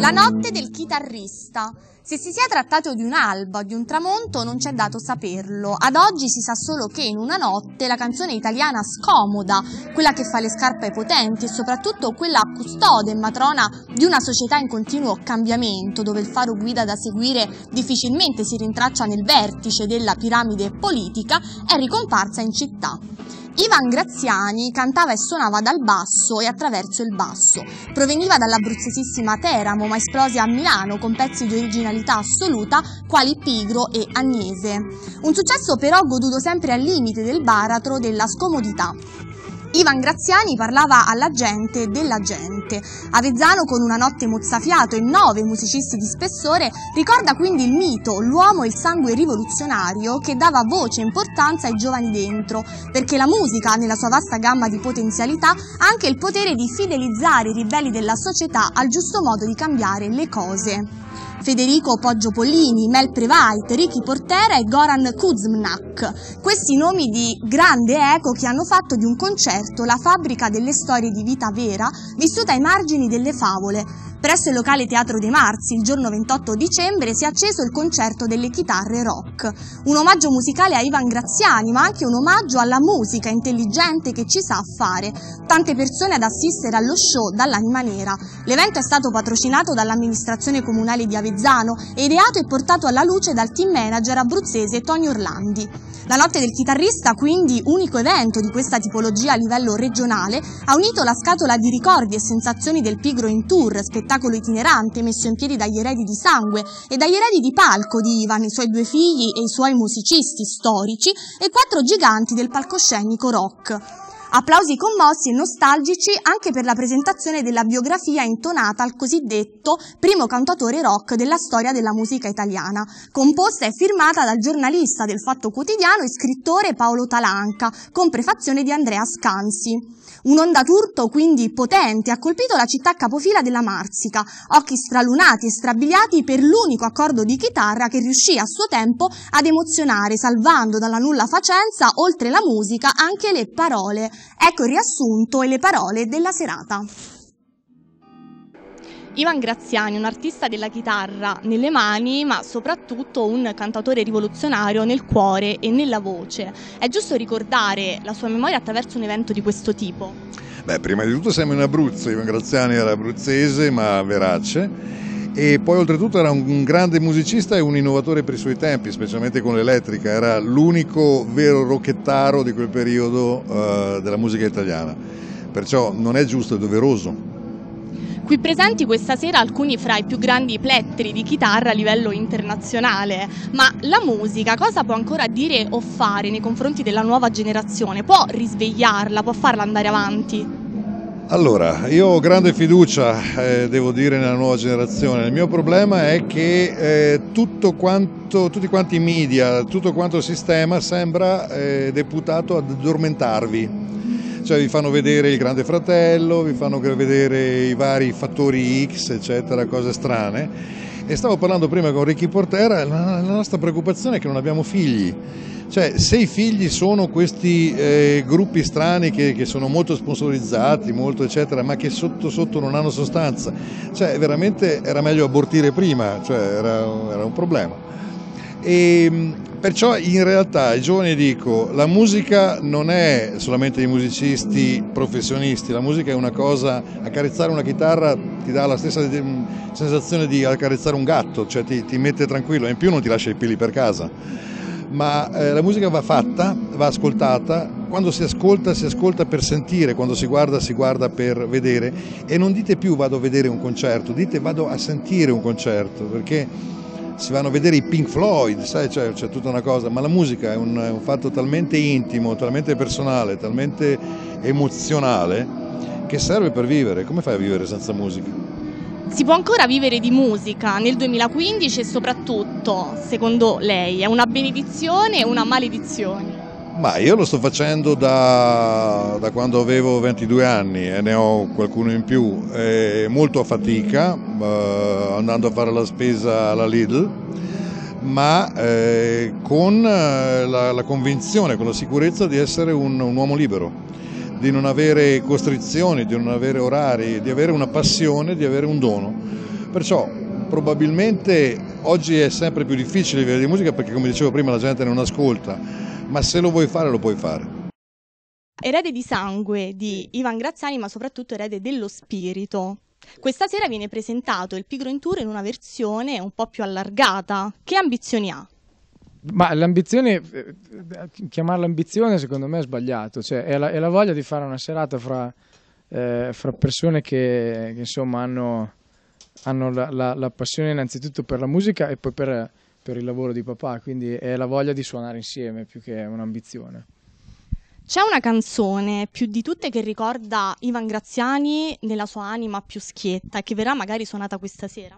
La notte del chitarrista. Se si sia trattato di un'alba o di un tramonto non c'è dato saperlo. Ad oggi si sa solo che in una notte la canzone italiana scomoda, quella che fa le scarpe ai potenti e soprattutto quella custode e matrona di una società in continuo cambiamento, dove il faro guida da seguire difficilmente si rintraccia nel vertice della piramide politica, è ricomparsa in città. Ivan Graziani cantava e suonava dal basso e attraverso il basso. Proveniva dall'abruzzesissima Teramo, ma esplose a Milano con pezzi di originalità assoluta quali Pigro e Agnese. Un successo però goduto sempre al limite del baratro della scomodità. Ivan Graziani parlava alla gente della gente. Avezzano con una notte mozzafiato e nove musicisti di spessore ricorda quindi il mito, l'uomo e il sangue rivoluzionario che dava voce e importanza ai giovani dentro, perché la musica, nella sua vasta gamma di potenzialità, ha anche il potere di fidelizzare i ribelli della società al giusto modo di cambiare le cose. Federico Poggio Pollini, Mel Prevait, Ricky Portera e Goran Kuzmnak. Questi nomi di grande eco che hanno fatto di un concerto la fabbrica delle storie di vita vera vissuta ai margini delle favole, Presso il locale Teatro dei Marzi, il giorno 28 dicembre, si è acceso il concerto delle chitarre rock. Un omaggio musicale a Ivan Graziani, ma anche un omaggio alla musica intelligente che ci sa fare. Tante persone ad assistere allo show dall'anima nera. L'evento è stato patrocinato dall'amministrazione comunale di Avezzano e ideato e portato alla luce dal team manager abruzzese Tony Orlandi. La notte del chitarrista, quindi unico evento di questa tipologia a livello regionale, ha unito la scatola di ricordi e sensazioni del pigro in tour, spettacolo spettacolo itinerante messo in piedi dagli eredi di sangue e dagli eredi di palco di Ivan, i suoi due figli e i suoi musicisti storici e quattro giganti del palcoscenico rock. Applausi commossi e nostalgici anche per la presentazione della biografia intonata al cosiddetto primo cantatore rock della storia della musica italiana, composta e firmata dal giornalista del Fatto Quotidiano e scrittore Paolo Talanca, con prefazione di Andrea Scansi. Un'onda turto, quindi potente ha colpito la città capofila della Marsica, occhi stralunati e strabiliati per l'unico accordo di chitarra che riuscì a suo tempo ad emozionare, salvando dalla nulla facenza, oltre la musica, anche le parole, Ecco il riassunto e le parole della serata. Ivan Graziani, un artista della chitarra nelle mani, ma soprattutto un cantatore rivoluzionario nel cuore e nella voce. È giusto ricordare la sua memoria attraverso un evento di questo tipo? Beh, prima di tutto siamo in Abruzzo, Ivan Graziani era abruzzese ma verace e poi oltretutto era un grande musicista e un innovatore per i suoi tempi, specialmente con l'elettrica, era l'unico vero rocchettaro di quel periodo eh, della musica italiana, perciò non è giusto, è doveroso. Qui presenti questa sera alcuni fra i più grandi plettri di chitarra a livello internazionale, ma la musica cosa può ancora dire o fare nei confronti della nuova generazione? Può risvegliarla, può farla andare avanti? Allora, io ho grande fiducia, eh, devo dire, nella nuova generazione. Il mio problema è che eh, quanto, tutti quanti i media, tutto quanto il sistema sembra eh, deputato ad addormentarvi cioè vi fanno vedere il Grande Fratello, vi fanno vedere i vari fattori X, eccetera, cose strane. E stavo parlando prima con Ricky Portera, la, nostra preoccupazione è che non abbiamo figli. Cioè, se i figli sono questi eh, gruppi strani che, che, sono molto sponsorizzati, molto eccetera, ma che sotto sotto non hanno sostanza, cioè veramente era meglio abortire prima, cioè era, era un problema. E, ehm, Perciò in realtà ai giovani dico, la musica non è solamente di musicisti professionisti, la musica è una cosa, accarezzare una chitarra ti dà la stessa ehm, sensazione di accarezzare un gatto, cioè ti, ti mette tranquillo e in più non ti lascia i peli per casa. Ma eh, la musica va fatta, va ascoltata, quando si ascolta si ascolta per sentire, quando si guarda si guarda per vedere e non dite più vado a vedere un concerto, dite vado a sentire un concerto perché si vanno a vedere i Pink Floyd, sai, cioè, c'è cioè, tutta una cosa, ma la musica è un, è un fatto talmente intimo, talmente personale, talmente emozionale che serve per vivere. Come fai a vivere senza musica? Si può ancora vivere di musica nel 2015 e soprattutto, secondo lei, è una benedizione o una maledizione? Ma io lo sto facendo da, da, quando avevo 22 anni e ne ho qualcuno in più, e molto a fatica, eh, andando a fare la spesa alla Lidl, ma eh, con eh, la, la, convinzione, con la sicurezza di essere un, un uomo libero, di non avere costrizioni, di non avere orari, di avere una passione, di avere un dono. Perciò probabilmente oggi è sempre più difficile vivere di musica perché come dicevo prima la gente non ascolta, ma se lo vuoi fare lo puoi fare. Erede di sangue di Ivan Graziani, ma soprattutto erede dello spirito. Questa sera viene presentato il Pigro in Tour in una versione un po' più allargata. Che ambizioni ha? Ma l'ambizione, eh, eh, chiamarla ambizione secondo me è sbagliato, cioè è la, è la voglia di fare una serata fra, eh, fra persone che, che insomma hanno hanno la, la, la passione innanzitutto per la musica e poi per, per il lavoro di papà, quindi è la voglia di suonare insieme più che un'ambizione. C'è una canzone più di tutte che ricorda Ivan Graziani nella sua anima più schietta, che verrà magari suonata questa sera?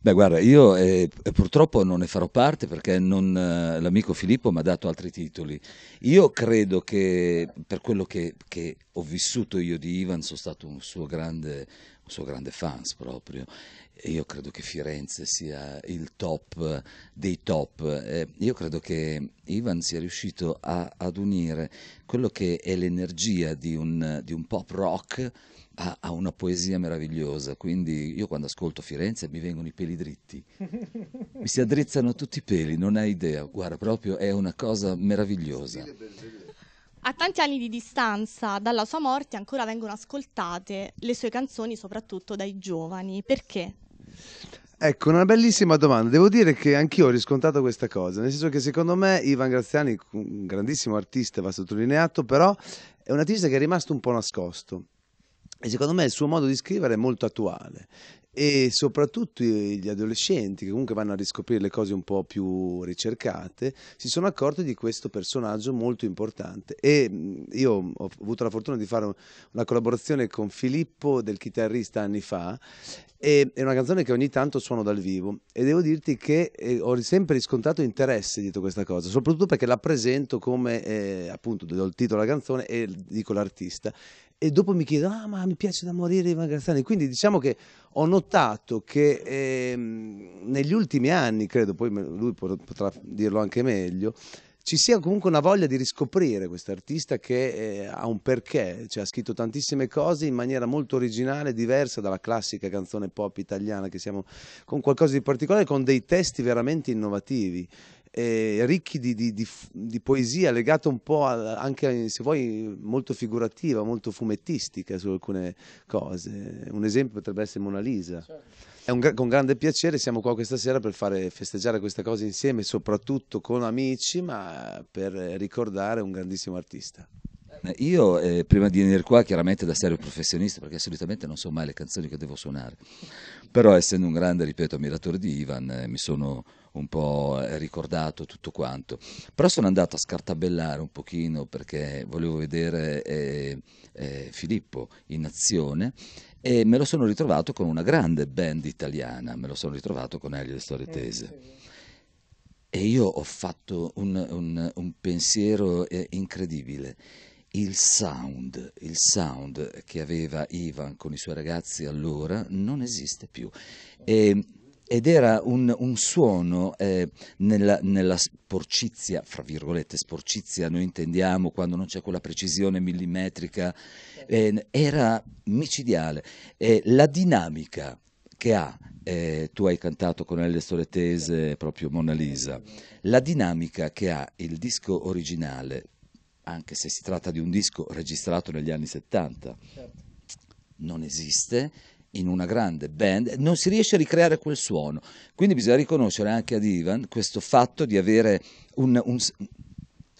Beh, guarda, io eh, purtroppo non ne farò parte perché non, eh, l'amico Filippo mi ha dato altri titoli. Io credo che per quello che, che ho vissuto io di Ivan sono stato un suo grande suo grande fans proprio, io credo che Firenze sia il top dei top, eh, io credo che Ivan sia riuscito a, ad unire quello che è l'energia di un, di un pop rock a, ha, una poesia meravigliosa, quindi io quando ascolto Firenze mi vengono i peli dritti, mi si addrizzano tutti i peli, non hai idea, guarda proprio è una cosa meravigliosa. A tanti anni di distanza dalla sua morte ancora vengono ascoltate le sue canzoni, soprattutto dai giovani. Perché? Ecco, una bellissima domanda. Devo dire che anch'io ho riscontrato questa cosa, nel senso che secondo me Ivan Graziani, un grandissimo artista, va sottolineato, però è un artista che è rimasto un po' nascosto. E secondo me il suo modo di scrivere è molto attuale e soprattutto eh, gli adolescenti che comunque vanno a riscoprire le cose un po' più ricercate si sono accorti di questo personaggio molto importante e mm, io ho avuto la fortuna di fare una collaborazione con Filippo del chitarrista anni fa e è una canzone che ogni tanto suono dal vivo e devo dirti che eh, ho sempre riscontrato interesse dietro questa cosa soprattutto perché la presento come eh, appunto do il titolo alla canzone e dico l'artista e dopo mi chiedono ah ma mi piace da morire Ivan Graziani quindi diciamo che ho notato notato che ehm, negli ultimi anni, credo, poi lui potrà dirlo anche meglio, ci sia comunque una voglia di riscoprire quest'artista che eh, ha un perché, cioè, ha scritto tantissime cose in maniera molto originale, diversa dalla classica canzone pop italiana che siamo con qualcosa di particolare, con dei testi veramente innovativi eh, ricchi di, di, di, di, poesia, legata un po' a, anche, se vuoi, molto figurativa, molto fumettistica su alcune cose. Un esempio potrebbe essere Mona Lisa. Certo. Un, con grande piacere siamo qua questa sera per fare, festeggiare questa cosa insieme, soprattutto con amici, ma per ricordare un grandissimo artista. Io eh, prima di venire qua, chiaramente da serio professionista, perché solitamente non so mai le canzoni che devo suonare, però essendo un grande, ripeto, ammiratore di Ivan, eh, mi sono un po' ricordato tutto quanto. Però sono andato a scartabellare un pochino perché volevo vedere eh, eh, Filippo in azione e me lo sono ritrovato con una grande band italiana, me lo sono ritrovato con Elio Storetese. Eh, e io ho fatto un, un, un pensiero eh, incredibile il sound, il sound che aveva Ivan con i suoi ragazzi allora non esiste più. E ed era un, un suono eh, nella, nella, sporcizia, fra virgolette sporcizia noi intendiamo quando non c'è quella precisione millimetrica, eh, era micidiale. Eh, la dinamica che ha, eh, tu hai cantato con Elle Stoletese proprio Mona Lisa, la dinamica che ha il disco originale, anche se si tratta di un disco registrato negli anni 70, certo. non esiste in una grande band, non si riesce a ricreare quel suono. Quindi bisogna riconoscere anche ad Ivan questo fatto di avere un... un certo.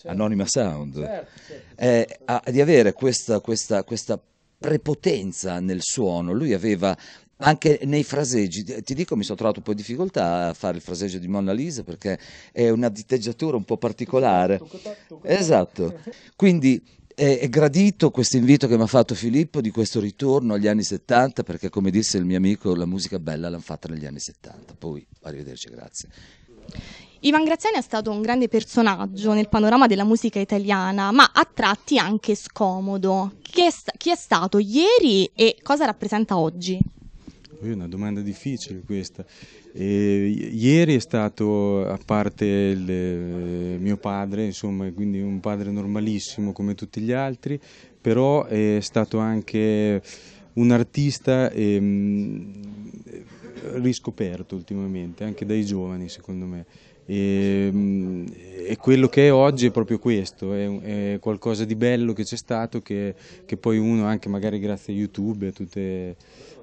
Anonima Sound, certo, certo, eh, a, di avere questa, questa, questa prepotenza nel suono, lui aveva anche nei fraseggi, ti dico mi sono trovato un po' in difficoltà a fare il fraseggio di Mona Lisa perché è una diteggiatura un po' particolare. Esatto, quindi è, gradito questo invito che mi ha fatto Filippo di questo ritorno agli anni 70 perché come disse il mio amico la musica bella l'hanno fatta negli anni 70 poi arrivederci grazie Ivan Graziani è stato un grande personaggio nel panorama della musica italiana, ma a tratti anche scomodo. Chi è, chi è stato ieri e cosa rappresenta oggi? è una domanda difficile questa. E ieri è stato, a parte il, eh, mio padre, insomma, quindi un padre normalissimo come tutti gli altri, però è stato anche un artista eh, riscoperto ultimamente, anche dai giovani secondo me. E, ehm, e, quello che è oggi è proprio questo, è, è qualcosa di bello che c'è stato che, che poi uno anche magari grazie a YouTube e a tutte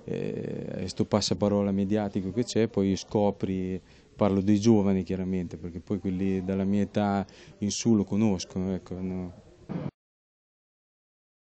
questo eh, passaparola mediatico che c'è, poi scopri, parlo dei giovani chiaramente, perché poi quelli dalla mia età in su lo conoscono, ecco, no?